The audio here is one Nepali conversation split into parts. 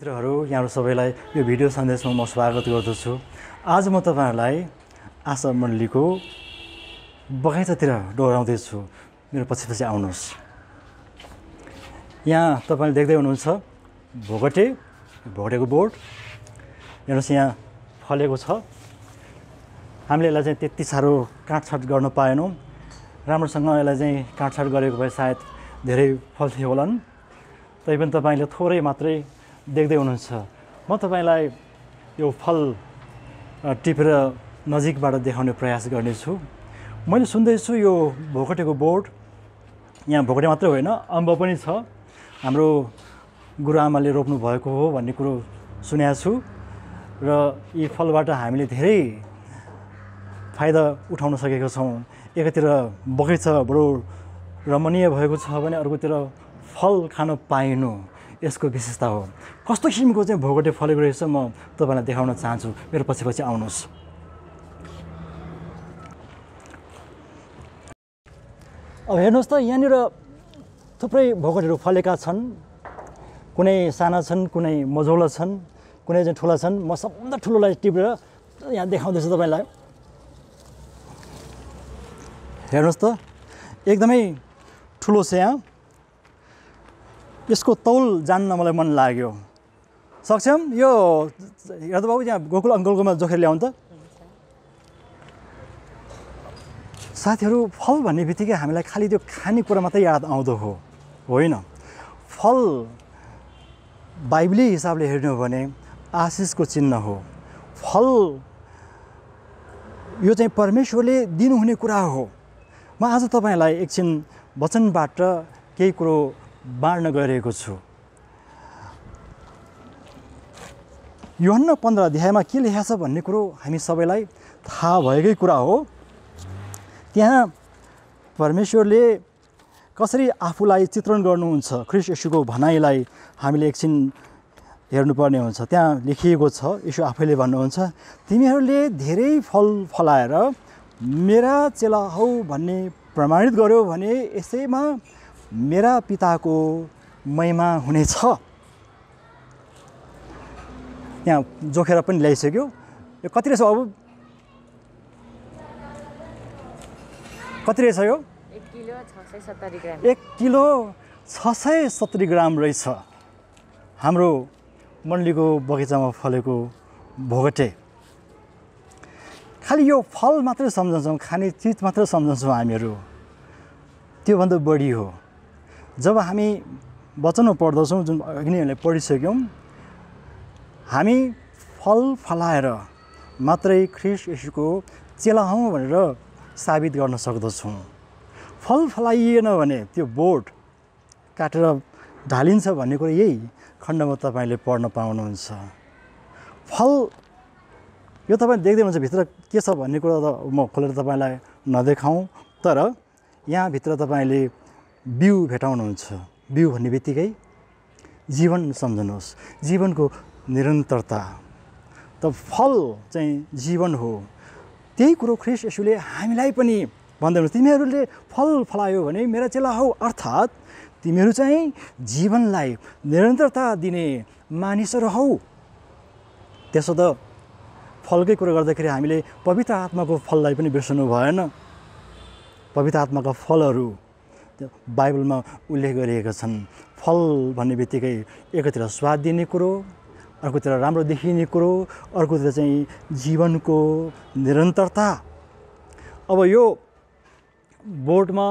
मित्रहरू यहाँहरू सबैलाई यो भिडियो सन्देशमा म स्वागत गर्दछु आज म तपाईँहरूलाई आशा मण्डलीको बगैँचातिर डोराउँदैछु मेरो पछि पछि आउनुहोस् यहाँ तपाईँले देख्दै हुनुहुन्छ भोगटे भोगटेको बोर्ड हेर्नुहोस् यहाँ फलेको छ हामीले यसलाई चाहिँ त्यति साह्रो काँटछाँट गर्न पाएनौँ राम्रोसँग यसलाई चाहिँ काँटछाँट गरेको भए सायद धेरै फल्थ्यो होलान् तैपनि तपाईँले थोरै मात्रै देख्दै हुनुहुन्छ म तपाईँलाई यो फल टिपेर नजिकबाट देखाउने प्रयास गर्नेछु मैले सुन्दैछु यो भोकटेको बोर्ड यहाँ भोकटे मात्रै होइन अम्ब पनि छ हाम्रो गुरुआमाले रोप्नु भएको हो भन्ने कुरो सुनेको छु र यी फलबाट हामीले धेरै फाइदा उठाउन सकेका छौँ एकातिर बगैँचा बडो रमणीय भएको छ भने अर्कोतिर फल खान पाइनु यसको विशेषता हो कस्तो किसिमको चाहिँ भोगटे फलेको रहेछ म तपाईँलाई देखाउन चाहन्छु मेरो पछि पछि आउनुहोस् अब हेर्नुहोस् त यहाँनिर थुप्रै भोगटहरू फलेका छन् कुनै साना छन् कुनै मझौला छन् कुनै चाहिँ ठुला छन् म सबभन्दा ठुलोलाई टिपेर यहाँ देखाउँदैछु तपाईँलाई हेर्नुहोस् त एकदमै ठुलो छ यहाँ यसको तौल जान्न मलाई मन लाग्यो सक्षम यो हेर्दा बाबु यहाँ गोकुल अङ्कलकोमा जोखेर ल्याउनु त साथीहरू फल भन्ने बित्तिकै हामीलाई खालि त्यो खानेकुरा मात्रै याद आउँदो हो होइन फल बाइबली हिसाबले हेर्नु हो भने आशिषको चिन्ह हो फल यो चाहिँ परमेश्वरले दिनुहुने कुरा हो म आज तपाईँलाई एकछिन वचनबाट केही कुरो बाँड्न गइरहेको छु यो अन्न पन्ध्र अध्यायमा के लेखा छ भन्ने कुरो हामी सबैलाई थाहा भएकै कुरा हो त्यहाँ परमेश्वरले कसरी आफूलाई चित्रण गर्नुहुन्छ ख्रिस यसुको भनाइलाई हामीले एकछिन हेर्नुपर्ने हुन्छ त्यहाँ लेखिएको छ यसो आफैले भन्नुहुन्छ तिमीहरूले धेरै फल फलाएर मेरा चेला हौ भन्ने प्रमाणित गर्यो भने यसैमा मेरा पिताको महिमा हुनेछ यहाँ जोखेर पनि ल्याइसक्यो यो कति रहेछ अब कति रहेछ यो एक किलो छ सय सत्तरी ग्राम रहेछ हाम्रो मन्डलीको बगैँचामा फलेको भोगटे खालि यो फल मात्रै सम्झन्छौँ खाने चिज मात्रै सम्झन्छौँ हामीहरू त्योभन्दा बढी हो जब हामी वचनमा पढ्दछौँ जुन अघि पढिसक्यौँ हामी फल फलाएर मात्रै ख्रिस यसुको चेला हौँ भनेर साबित गर्न सक्दछौँ फल फलाइएन भने त्यो बोट काटेर ढालिन्छ भन्ने कुरो यही खण्डमा तपाईँले पढ्न पाउनुहुन्छ फल यो तपाईँ देख्दै हुनुहुन्छ भित्र के छ भन्ने कुरा त म खोलेर तपाईँलाई नदेखाउँ तर यहाँभित्र तपाईँले बिउ भेटाउनुहुन्छ बिउ भन्ने बित्तिकै जीवन सम्झनुहोस् जीवनको निरन्तरता त फल चाहिँ जीवन हो त्यही कुरो ख्रिस यसुले हामीलाई पनि भन्दै तिमीहरूले फल फलायो भने मेरा चेला हौ अर्थात् तिमीहरू चाहिँ जीवनलाई निरन्तरता दिने मानिसहरू हौ त्यसो त फलकै कुरो गर्दाखेरि हामीले पवित्र आत्माको फललाई पनि बिर्सनु भएन पवित्र आत्माका फलहरू बाइबलमा उल्लेख गरिएका छन् फल भन्ने बित्तिकै एकतिर स्वाद दिने कुरो अर्कोतिर राम्रो देखिने कुरो अर्कोतिर चाहिँ जीवनको निरन्तरता अब यो बोर्डमा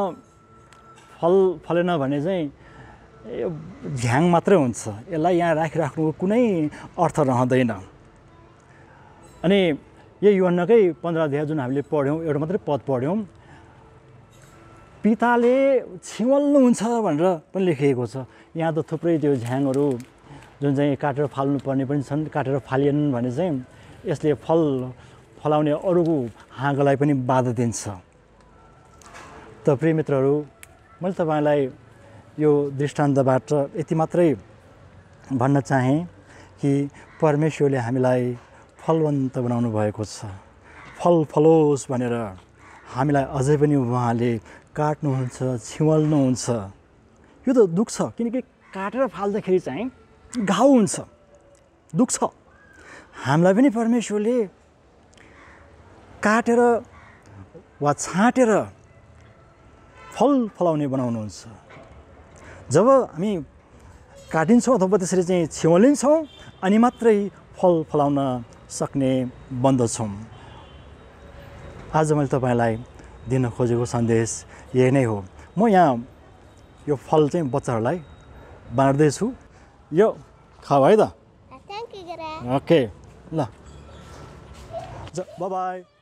फल फलेन भने चाहिँ यो झ्याङ मात्रै हुन्छ यसलाई यहाँ राखिराख्नुको कुनै अर्थ रहँदैन अनि यही योहन्नकै पन्ध्र अध्याय जुन हामीले पढ्यौँ एउटा मात्रै पद पढ्यौँ पिताले छिवल्नुहुन्छ भनेर पनि लेखिएको छ यहाँ त थुप्रै त्यो झ्याङहरू जुन चाहिँ काटेर फाल्नुपर्ने पनि छन् काटेर फालिएनन् भने चाहिँ यसले फल फलाउने अरूको हाँगलाई पनि बाधा दिन्छ त प्रिय मित्रहरू मैले तपाईँलाई यो दृष्टान्तबाट यति मात्रै भन्न चाहेँ कि परमेश्वरले हामीलाई फलवन्त बनाउनु भएको छ फल फलोस् भनेर हामीलाई अझै पनि उहाँले काट्नुहुन्छ छिमल्नुहुन्छ यो त दुख्छ किनकि काटेर फाल्दाखेरि चाहिँ घाउ हुन्छ दुख्छ हामीलाई पनि परमेश्वरले काटेर वा छाँटेर फल फलाउने बनाउनुहुन्छ जब हामी काटिन्छौँ अथवा त्यसरी चाहिँ छिमलिन्छौँ अनि मात्रै फल फलाउन सक्ने बन्दछौँ आज मैले तपाईँलाई दिन खोजेको सन्देश यही नै हो म यहाँ यो फल चाहिँ बच्चाहरूलाई बाँड्दैछु यो खाऊ है त ओके ल बाई